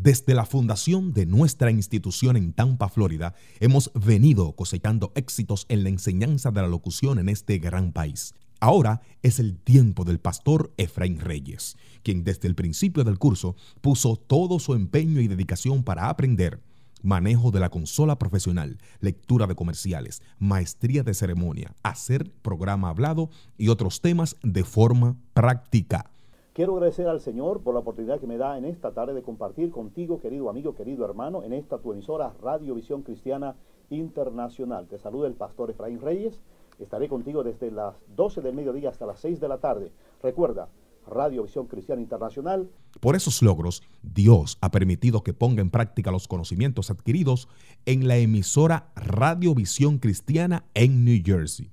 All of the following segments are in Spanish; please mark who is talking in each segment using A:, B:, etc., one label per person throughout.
A: Desde la fundación de nuestra institución en Tampa, Florida, hemos venido cosechando éxitos en la enseñanza de la locución en este gran país. Ahora es el tiempo del pastor Efraín Reyes, quien desde el principio del curso puso todo su empeño y dedicación para aprender manejo de la consola profesional, lectura de comerciales, maestría de ceremonia, hacer programa hablado y otros temas de forma práctica.
B: Quiero agradecer al Señor por la oportunidad que me da en esta tarde de compartir contigo, querido amigo, querido hermano, en esta tu emisora Radio Visión Cristiana Internacional. Te saluda el pastor Efraín Reyes. Estaré contigo desde las 12 del mediodía hasta las 6 de la tarde. Recuerda, Radio Visión Cristiana Internacional.
A: Por esos logros, Dios ha permitido que ponga en práctica los conocimientos adquiridos en la emisora Radio Visión Cristiana en New Jersey.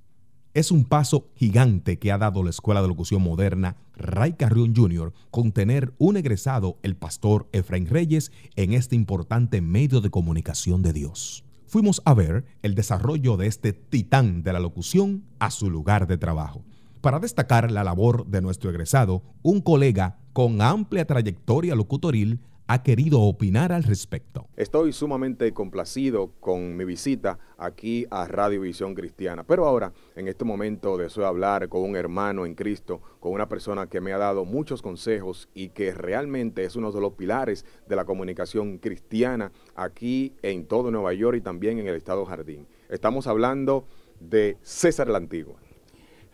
A: Es un paso gigante que ha dado la Escuela de Locución Moderna Ray Carrión Jr. con tener un egresado, el pastor Efraín Reyes, en este importante medio de comunicación de Dios. Fuimos a ver el desarrollo de este titán de la locución a su lugar de trabajo. Para destacar la labor de nuestro egresado, un colega con amplia trayectoria locutoril ha querido opinar al respecto. Estoy sumamente complacido con mi visita aquí a Radio Visión Cristiana, pero ahora en este momento deseo hablar con un hermano en Cristo, con una persona que me ha dado muchos consejos y que realmente es uno de los pilares de la comunicación cristiana aquí en todo Nueva York y también en el Estado Jardín. Estamos
C: hablando de César el Antiguo.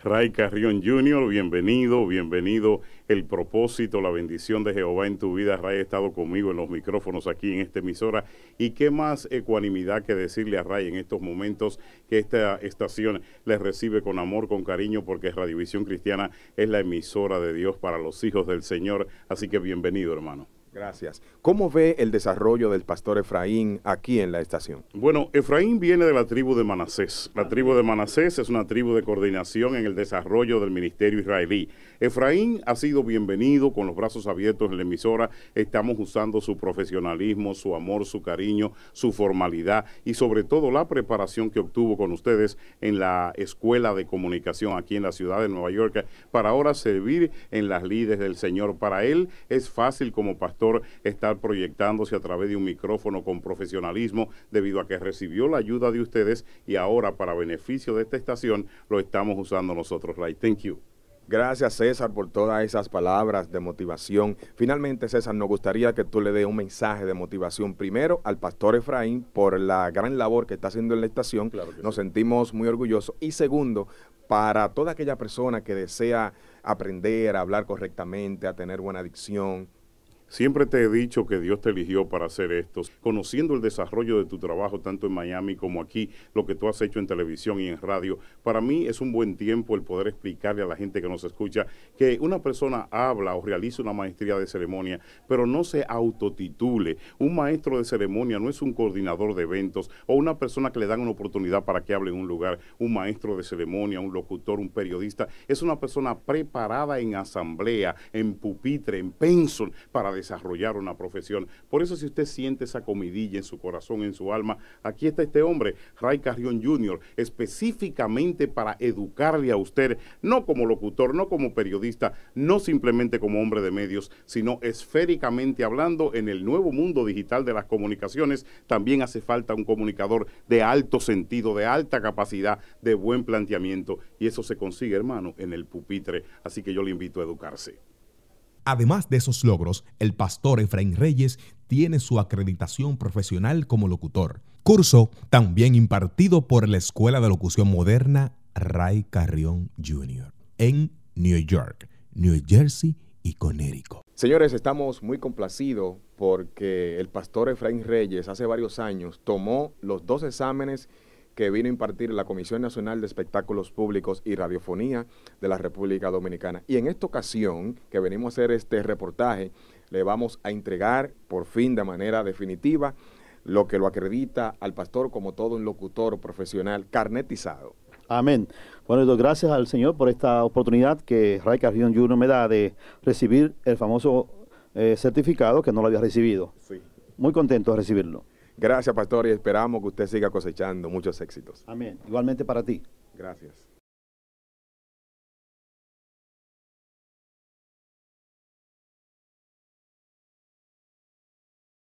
C: Ray Carrión Jr., bienvenido, bienvenido. El propósito, la bendición de Jehová en tu vida. Ray ha estado conmigo en los micrófonos aquí en esta emisora. Y qué más ecuanimidad que decirle a Ray en estos momentos que esta estación les recibe con amor, con cariño, porque Radiovisión Cristiana es la emisora de Dios para los hijos del Señor. Así que bienvenido, hermano. Gracias. ¿Cómo ve el desarrollo del pastor Efraín aquí en la estación? Bueno, Efraín viene de la tribu de Manasés. La tribu de Manasés es una tribu de coordinación en el desarrollo del ministerio israelí. Efraín ha sido bienvenido con los brazos abiertos en la emisora. Estamos usando su profesionalismo, su amor, su cariño, su formalidad y sobre todo la preparación que obtuvo con ustedes en la escuela de comunicación aquí en la ciudad de Nueva York para ahora servir en las lides del Señor. Para él es fácil como pastor estar proyectándose a través de un micrófono con profesionalismo debido a que recibió la ayuda de ustedes y ahora para beneficio de esta estación lo estamos usando nosotros. thank you. Gracias
A: César por todas esas palabras de motivación. Finalmente César, nos gustaría que tú le des un mensaje de motivación primero al pastor Efraín por la gran labor que está haciendo en la estación. nos sentimos muy orgullosos. Y segundo, para toda aquella persona que desea
C: aprender a hablar correctamente, a tener buena dicción, Siempre te he dicho que Dios te eligió para hacer esto. Conociendo el desarrollo de tu trabajo tanto en Miami como aquí, lo que tú has hecho en televisión y en radio, para mí es un buen tiempo el poder explicarle a la gente que nos escucha que una persona habla o realiza una maestría de ceremonia, pero no se autotitule. Un maestro de ceremonia no es un coordinador de eventos o una persona que le dan una oportunidad para que hable en un lugar. Un maestro de ceremonia, un locutor, un periodista, es una persona preparada en asamblea, en pupitre, en pencil, para decir desarrollar una profesión. Por eso si usted siente esa comidilla en su corazón, en su alma, aquí está este hombre, Ray Carrión Jr., específicamente para educarle a usted, no como locutor, no como periodista, no simplemente como hombre de medios, sino esféricamente hablando en el nuevo mundo digital de las comunicaciones, también hace falta un comunicador de alto sentido, de alta capacidad, de buen planteamiento. Y eso se consigue, hermano, en el pupitre. Así que yo le invito a educarse.
A: Además de esos logros, el pastor Efraín Reyes tiene su acreditación profesional como locutor, curso también impartido por la Escuela de Locución Moderna Ray Carrión Jr. en New York, New Jersey y Connecticut. Señores, estamos muy complacidos porque el pastor Efraín Reyes hace varios años tomó los dos exámenes que vino a impartir la Comisión Nacional de Espectáculos Públicos y Radiofonía de la República Dominicana. Y en esta ocasión que venimos a hacer este reportaje, le vamos a entregar por fin de manera definitiva lo que lo acredita al pastor como todo un locutor profesional
B: carnetizado. Amén. Bueno, gracias al Señor por esta oportunidad que Ray Carrion Juno me da de recibir el famoso eh, certificado que no lo había recibido. Sí. Muy contento de recibirlo. Gracias, pastor, y esperamos que usted siga cosechando muchos éxitos.
A: Amén. Igualmente para ti.
C: Gracias.